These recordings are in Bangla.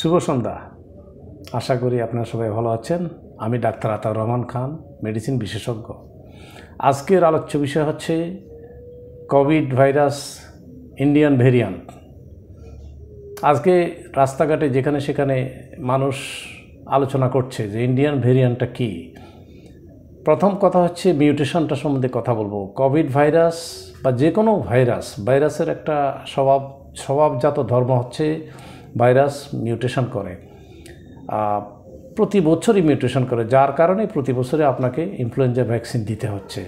শুভ সন্ধ্যা আশা করি আপনারা সবাই ভালো আছেন আমি ডাক্তার আতাউর রহমান খান মেডিসিন বিশেষজ্ঞ আজকের আলোচ্য বিষয় হচ্ছে কোভিড ভাইরাস ইন্ডিয়ান ভেরিয়ান্ট আজকে রাস্তাঘাটে যেখানে সেখানে মানুষ আলোচনা করছে যে ইন্ডিয়ান ভেরিয়ান্টটা কী প্রথম কথা হচ্ছে মিউটেশনটা সম্বন্ধে কথা বলবো কোভিড ভাইরাস বা যে কোনো ভাইরাস ভাইরাসের একটা স্বভাব স্বভাবজাত ধর্ম হচ্ছে ভাইরাস মিউটেশন করে প্রতি বছরই মিউটেশন করে যার কারণে প্রতি বছরে আপনাকে ইনফ্লুয়েঞ্জা ভ্যাকসিন দিতে হচ্ছে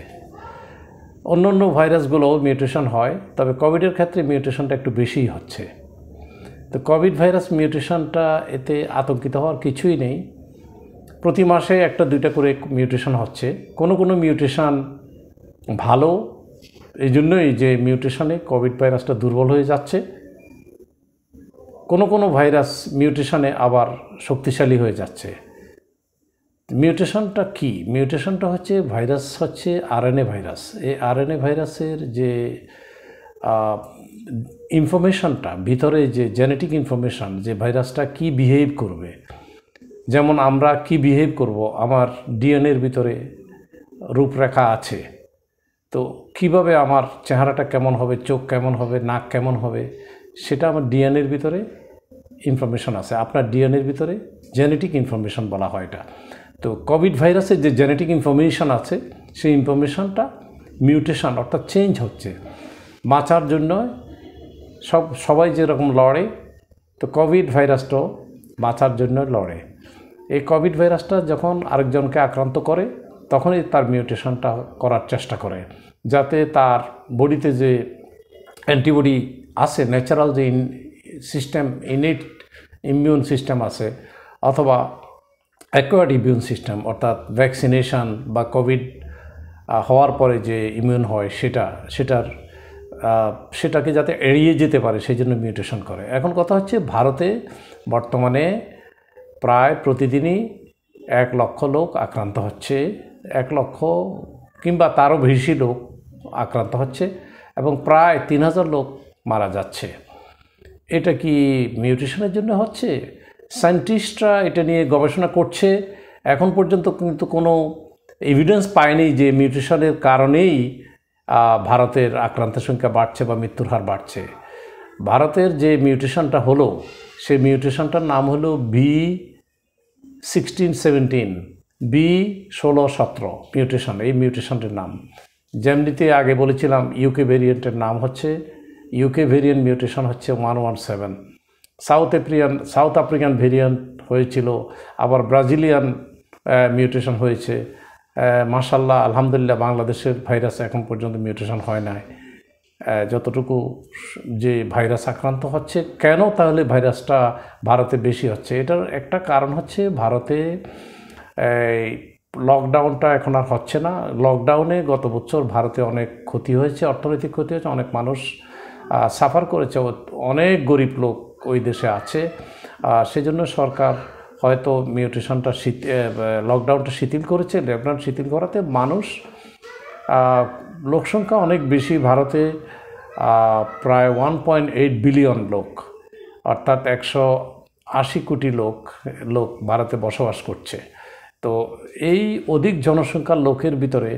অন্য অন্য ভাইরাসগুলোও মিউটেশন হয় তবে কোভিডের ক্ষেত্রে মিউটেশনটা একটু বেশিই হচ্ছে তো কোভিড ভাইরাস মিউটেশনটা এতে আতঙ্কিত হওয়ার কিছুই নেই প্রতি মাসে একটা দুইটা করে মিউটেশন হচ্ছে কোনো কোনো মিউটেশন ভালো এই জন্যই যে মিউটেশনে কোভিড ভাইরাসটা দুর্বল হয়ে যাচ্ছে কোনো কোনো ভাইরাস মিউটেশনে আবার শক্তিশালী হয়ে যাচ্ছে মিউটেশনটা কি মিউটেশনটা হচ্ছে ভাইরাস হচ্ছে আরএনএ ভাইরাস এই আরএনএ ভাইরাসের যে ইনফরমেশনটা ভিতরে যে জেনেটিক ইনফরমেশন যে ভাইরাসটা কি বিহেভ করবে যেমন আমরা কি বিহেভ করব আমার ডিএনএর ভিতরে রূপরেখা আছে তো কিভাবে আমার চেহারাটা কেমন হবে চোখ কেমন হবে নাক কেমন হবে সেটা আমার ডিএনএর ভিতরে ইনফরমেশন আছে আপনার ডিএনএর ভিতরে জেনেটিক ইনফরমেশন বলা হয় এটা তো কোভিড ভাইরাসের যে জেনেটিক ইনফরমেশন আছে সেই ইনফরমেশনটা মিউটেশন অর্থাৎ চেঞ্জ হচ্ছে বাঁচার জন্য সব সবাই যেরকম লড়ে তো কোভিড ভাইরাসটাও বাঁচার জন্য লড়ে এই কোভিড ভাইরাসটা যখন আরেকজনকে আক্রান্ত করে তখনই তার মিউটেশনটা করার চেষ্টা করে যাতে তার বডিতে যে অ্যান্টিবডি আছে ন্যাচারাল যে সিস্টেম ইনিট ইমিউন সিস্টেম আছে অথবা অ্যাকোয়ার্ড ইমিউন সিস্টেম অর্থাৎ ভ্যাকসিনেশান বা কোভিড হওয়ার পরে যে ইমিউন হয় সেটা সেটার সেটাকে যাতে এড়িয়ে যেতে পারে সেই জন্য মিউটেশন করে এখন কথা হচ্ছে ভারতে বর্তমানে প্রায় প্রতিদিনই এক লক্ষ লোক আক্রান্ত হচ্ছে এক লক্ষ কিংবা তারও বেশি লোক আক্রান্ত হচ্ছে এবং প্রায় তিন হাজার লোক মারা যাচ্ছে এটা কি মিউটেশনের জন্য হচ্ছে সায়েন্টিস্টরা এটা নিয়ে গবেষণা করছে এখন পর্যন্ত কিন্তু কোনো এভিডেন্স পায়নি যে মিউটেশনের কারণেই ভারতের আক্রান্তের সংখ্যা বাড়ছে বা মৃত্যুর হার বাড়ছে ভারতের যে মিউটেশনটা হলো সে মিউটেশনটার নাম হলো বি সিক্সটিন সেভেন্টিন বি ষোলো সতেরো মিউটেশন এই মিউটেশনটির নাম যেমনিতে আগে বলেছিলাম ইউকে ভেরিয়েন্টের নাম হচ্ছে ইউকে ভেরিয়েন্ট মিউটেশন হচ্ছে one one seven south African south African variant হয়েছিল আবার ব্রাজিলিয়ান মিউটেশন হয়েছে মাসাল্লাহ আলহামদুলিল্লাহ বাংলাদেশের ভাইরাস এখন পর্যন্ত মিউটেশন হয় নাই যতটুকু যে ভাইরাস আক্রান্ত হচ্ছে কেন তাহলে ভাইরাসটা ভারতে বেশি হচ্ছে এটার একটা কারণ হচ্ছে ভারতে লকডাউনটা এখন আর হচ্ছে না লকডাউনে গত বছর ভারতে অনেক ক্ষতি হয়েছে অর্থনৈতিক ক্ষতি হয়েছে অনেক মানুষ সাফার করেছে অনেক গরিব লোক ওই দেশে আছে সেজন্য সরকার হয়তো মিউটেশনটা শীত লকডাউনটা শিথিল করেছে লকডাউন শিথিল করাতে মানুষ লোকসংখ্যা অনেক বেশি ভারতে প্রায় ওয়ান পয়েন্ট এইট বিলিয়ন লোক অর্থাৎ একশো আশি কোটি লোক লোক ভারতে বসবাস করছে তো এই অধিক জনসংখ্যার লোকের ভিতরে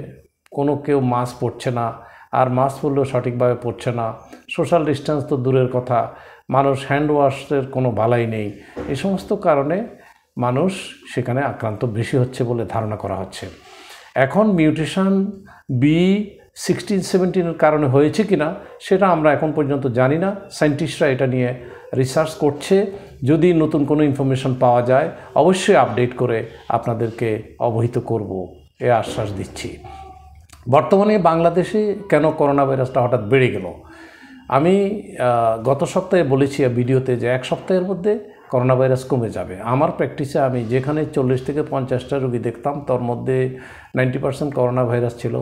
কোনো কেউ মাস্ক পড়ছে না আর মাস্ক পরলেও সঠিকভাবে পড়ছে না সোশ্যাল ডিস্টেন্স তো দূরের কথা মানুষ হ্যান্ড ওয়াশের কোনো বালাই নেই এই সমস্ত কারণে মানুষ সেখানে আক্রান্ত বেশি হচ্ছে বলে ধারণা করা হচ্ছে এখন মিউটেশন বি সিক্সটিন সেভেন্টিনের কারণে হয়েছে কি না সেটা আমরা এখন পর্যন্ত জানি না সায়েন্টিস্টরা এটা নিয়ে রিসার্চ করছে যদি নতুন কোনো ইনফরমেশন পাওয়া যায় অবশ্যই আপডেট করে আপনাদেরকে অবহিত করব এ আশ্বাস দিচ্ছি বর্তমানে বাংলাদেশে কেন করোনা ভাইরাসটা হঠাৎ বেড়ে গেল আমি গত সপ্তাহে বলেছি ভিডিওতে যে এক সপ্তাহের মধ্যে করোনা ভাইরাস কমে যাবে আমার প্র্যাকটিসে আমি যেখানে চল্লিশ থেকে পঞ্চাশটা রুগী দেখতাম তার মধ্যে নাইনটি পার্সেন্ট করোনা ভাইরাস ছিল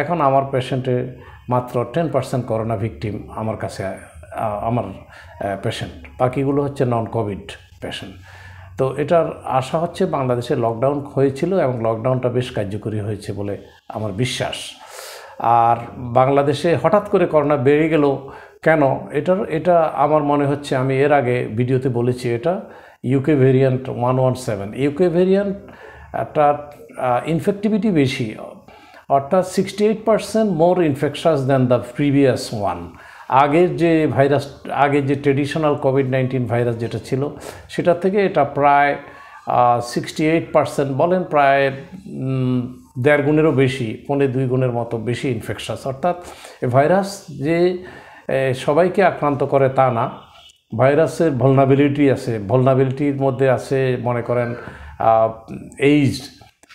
এখন আমার পেশেন্টে মাত্র টেন পার্সেন্ট করোনা ভিকটিম আমার কাছে আমার পেশেন্ট বাকিগুলো হচ্ছে নন কোভিড পেশেন্ট তো এটার আশা হচ্ছে বাংলাদেশে লকডাউন হয়েছিল এবং লকডাউনটা বেশ কার্যকরী হয়েছে বলে আমার বিশ্বাস আর বাংলাদেশে হঠাৎ করে করোনা বেড়ে গেল কেন এটার এটা আমার মনে হচ্ছে আমি এর আগে ভিডিওতে বলেছি এটা UK variant one one seven UK variant একটা ইনফেক্টিভিটি বেশি অর্থাৎ sixty eight percent more infectious than the previous one আগের যে ভাইরাস আগের যে ট্রেডিশনাল কোভিড নাইন্টিন ভাইরাস যেটা ছিল সেটা থেকে এটা প্রায় সিক্সটি এইট পার্সেন্ট বলেন প্রায় দেড় গুণেরও বেশি পনের দুই গুণের মতো বেশি ইনফেকশাস অর্থাৎ ভাইরাস যে সবাইকে আক্রান্ত করে তা না ভাইরাসের ভলনাবিলিটি আছে ভলনাবিলিটির মধ্যে আছে মনে করেন এইজ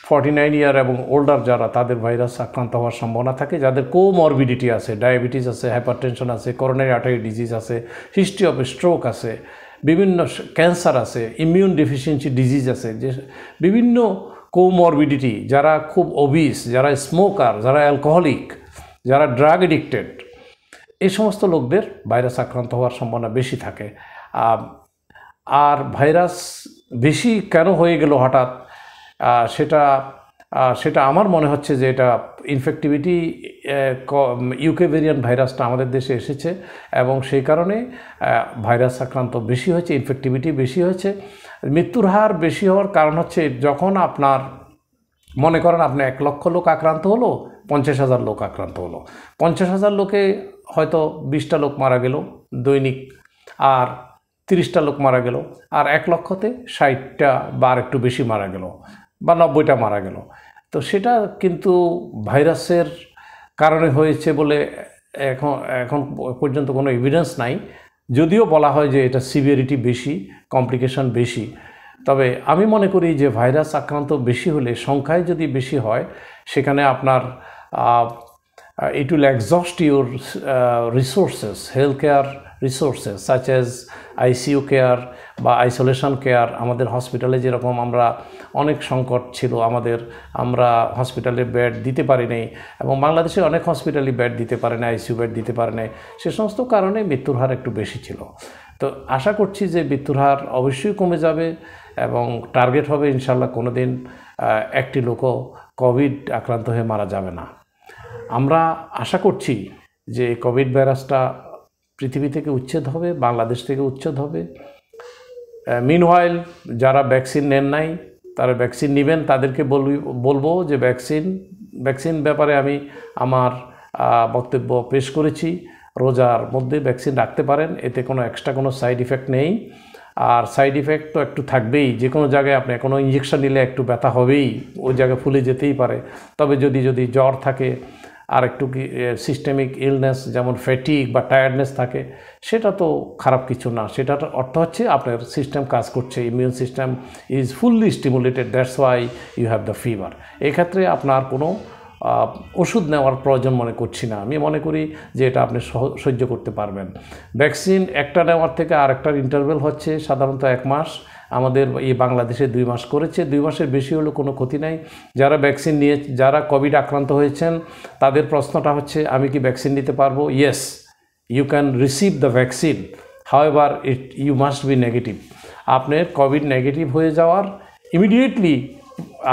ফর্টি নাইন ইয়ার এবং ওল্ডার যারা তাদের ভাইরাস আক্রান্ত হওয়ার সম্ভাবনা থাকে যাদের কোমরবিডিটি আছে ডায়াবেটিস আছে টেনশন আছে করোনারি আর্টারি ডিজিজ আছে হিস্ট্রি অফ স্ট্রোক আছে বিভিন্ন ক্যান্সার আছে ইমিউন ডেফিসিয়েন্সি ডিজিজ আছে যে বিভিন্ন কোমরবিডিটি যারা খুব অবিস যারা স্মোকার যারা অ্যালকোহলিক যারা ড্রাগ এডিক্টেড এই সমস্ত লোকদের ভাইরাস আক্রান্ত হওয়ার সম্ভাবনা বেশি থাকে আর ভাইরাস বেশি কেন হয়ে গেল হঠাৎ সেটা সেটা আমার মনে হচ্ছে যে এটা ইনফেক্টিভিটি ইউকে ভেরিয়ান ভাইরাসটা আমাদের দেশে এসেছে এবং সেই কারণে ভাইরাস আক্রান্ত বেশি হয়েছে ইনফেক্টিভিটি বেশি হয়েছে মৃত্যুর হার বেশি হওয়ার কারণ হচ্ছে যখন আপনার মনে করেন আপনি এক লক্ষ লোক আক্রান্ত হলো পঞ্চাশ হাজার লোক আক্রান্ত হলো পঞ্চাশ হাজার লোকে হয়তো বিশটা লোক মারা গেল দৈনিক আর তিরিশটা লোক মারা গেল আর এক লক্ষতে ষাটটা বার একটু বেশি মারা গেল বা নব্বইটা মারা গেল তো সেটা কিন্তু ভাইরাসের কারণে হয়েছে বলে এখন এখন পর্যন্ত কোনো এভিডেন্স নাই যদিও বলা হয় যে এটা সিভিয়ারিটি বেশি কমপ্লিকেশন বেশি তবে আমি মনে করি যে ভাইরাস আক্রান্ত বেশি হলে সংখ্যায় যদি বেশি হয় সেখানে আপনার it will exhaust your resources health care resources such as ICU care বা আইসোলেশন কেয়ার আমাদের হসপিটালে যেরকম আমরা অনেক সংকট ছিল আমাদের আমরা হসপিটালে বেড দিতে পারি নাই এবং বাংলাদেশে অনেক হসপিটালই বেড দিতে পারে না আইসিইউ বেড দিতে পারে না সে সমস্ত কারণে মৃত্যুর হার একটু বেশি ছিল তো আশা করছি যে মৃত্যুর হার অবশ্যই কমে যাবে এবং টার্গেট হবে ইনশাল্লাহ কোনো দিন একটি লোকও কোভিড আক্রান্ত হয়ে মারা যাবে না আমরা আশা করছি যে কোভিড ভাইরাসটা পৃথিবী থেকে উচ্ছেদ হবে বাংলাদেশ থেকে উচ্ছেদ হবে মিনওয়াইল যারা ভ্যাকসিন নেন নাই তারা ভ্যাকসিন নেবেন তাদেরকে বলবো যে ভ্যাকসিন ভ্যাকসিন ব্যাপারে আমি আমার বক্তব্য পেশ করেছি রোজার মধ্যে ভ্যাকসিন রাখতে পারেন এতে কোনো এক্সট্রা কোনো সাইড ইফেক্ট নেই আর সাইড ইফেক্ট তো একটু থাকবেই যে কোনো জায়গায় আপনি কোনো ইঞ্জেকশন নিলে একটু ব্যথা হবেই ওই জায়গায় ফুলে যেতেই পারে তবে যদি যদি জ্বর থাকে আর একটু কি সিস্টেমিক ইলনেস যেমন ফ্যাটিক বা টায়ার্ডনেস থাকে সেটা তো খারাপ কিছু না সেটার অর্থ হচ্ছে আপনার সিস্টেম কাজ করছে immune system is fully stimulated that's why you have the fever এক্ষেত্রে আপনার কোনো ওষুধ নেওয়ার প্রয়োজন মনে করছি না আমি মনে করি যে এটা আপনি সহ্য করতে পারবেন ভ্যাকসিন একটা নেওয়ার থেকে আর একটার ইন্টারভেল হচ্ছে সাধারণত এক মাস আমাদের এই বাংলাদেশে দুই মাস করেছে দুই মাসের বেশি হলেও কোনো ক্ষতি নাই যারা ভ্যাকসিন নিয়ে যারা কোভিড আক্রান্ত হয়েছেন তাদের প্রশ্নটা হচ্ছে আমি কি ভ্যাকসিন নিতে পারবো yes you can receive the vaccine however it you must be negative আপনার কোভিড নেগেটিভ হয়ে যাওয়ার ইমিডিয়েটলি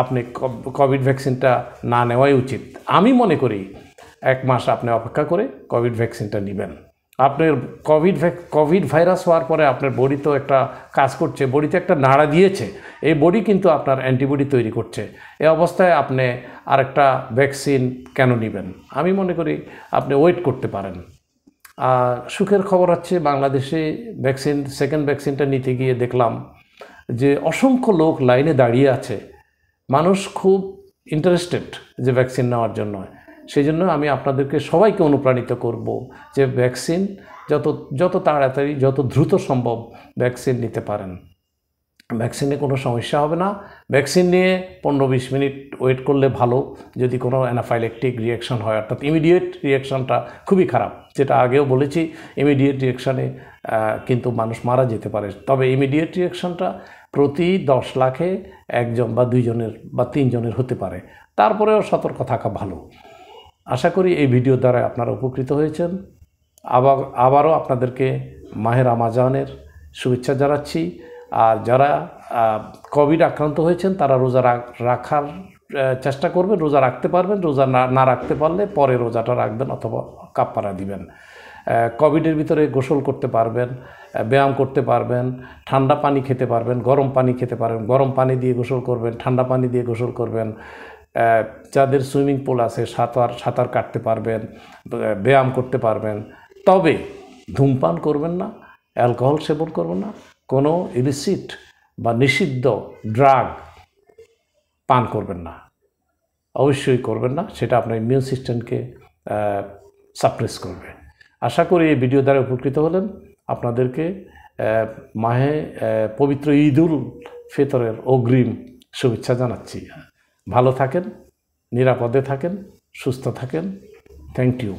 আপনি কোভিড ভ্যাকসিনটা না নেওয়াই উচিত আমি মনে করি এক মাস আপনি অপেক্ষা করে কোভিড ভ্যাকসিনটা নেবেন আপনার কোভিড কোভিড ভাইরাস হওয়ার পরে আপনার বডি তো একটা কাজ করছে বডিতে একটা নাড়া দিয়েছে এই বডি কিন্তু আপনার অ্যান্টিবডি তৈরি করছে এই অবস্থায় আপনি আরেকটা ভ্যাকসিন কেন নেবেন আমি মনে করি আপনি ওয়েট করতে পারেন আর সুখের খবর হচ্ছে বাংলাদেশে ভ্যাকসিন সেকেন্ড ভ্যাকসিনটা নিতে গিয়ে দেখলাম যে অসংখ্য লোক লাইনে দাঁড়িয়ে আছে মানুষ খুব ইন্টারেস্টেড যে ভ্যাকসিন নেওয়ার জন্য সেই জন্য আমি আপনাদেরকে সবাইকে অনুপ্রাণিত করব যে ভ্যাকসিন যত যত তাড়াতাড়ি যত দ্রুত সম্ভব ভ্যাকসিন নিতে পারেন ভ্যাকসিনে কোনো সমস্যা হবে না ভ্যাকসিন নিয়ে পনেরো বিশ মিনিট ওয়েট করলে ভালো যদি কোনো অ্যানাফাইলেকটিক রিয়াকশান হয় অর্থাৎ ইমিডিয়েট রিয়াকশানটা খুবই খারাপ যেটা আগেও বলেছি ইমিডিয়েট রিয়াকশানে কিন্তু মানুষ মারা যেতে পারে তবে ইমিডিয়েট রিয়াকশানটা প্রতি দশ লাখে একজন বা দুইজনের বা তিনজনের হতে পারে তারপরেও সতর্ক থাকা ভালো আশা করি এই ভিডিও দ্বারা আপনারা উপকৃত হয়েছেন আবার আবারও আপনাদেরকে মাহের আমাজানের শুভেচ্ছা জানাচ্ছি আর যারা কোভিড আক্রান্ত হয়েছেন তারা রোজা রাখার চেষ্টা করবেন রোজা রাখতে পারবেন রোজা না না রাখতে পারলে পরে রোজাটা রাখবেন অথবা কাপড়া দিবেন কোভিডের ভিতরে গোসল করতে পারবেন ব্যায়াম করতে পারবেন ঠান্ডা পানি খেতে পারবেন গরম পানি খেতে পারবেন গরম পানি দিয়ে গোসল করবেন ঠান্ডা পানি দিয়ে গোসল করবেন যাদের সুইমিং পুল আছে সাঁতার সাঁতার কাটতে পারবেন ব্যায়াম করতে পারবেন তবে ধূমপান করবেন না অ্যালকোহল সেবন করবেন না কোনো ইলিসিট বা নিষিদ্ধ ড্রাগ পান করবেন না অবশ্যই করবেন না সেটা আপনার ইমিউন সিস্টেমকে সাপ্রেস করবে আশা করি এই ভিডিও দ্বারা উপকৃত হলেন আপনাদেরকে মাহে পবিত্র ঈদুল ফিতরের অগ্রিম শুভেচ্ছা জানাচ্ছি ভালো থাকেন নিরাপদে থাকেন সুস্থ থাকেন থ্যাংক ইউ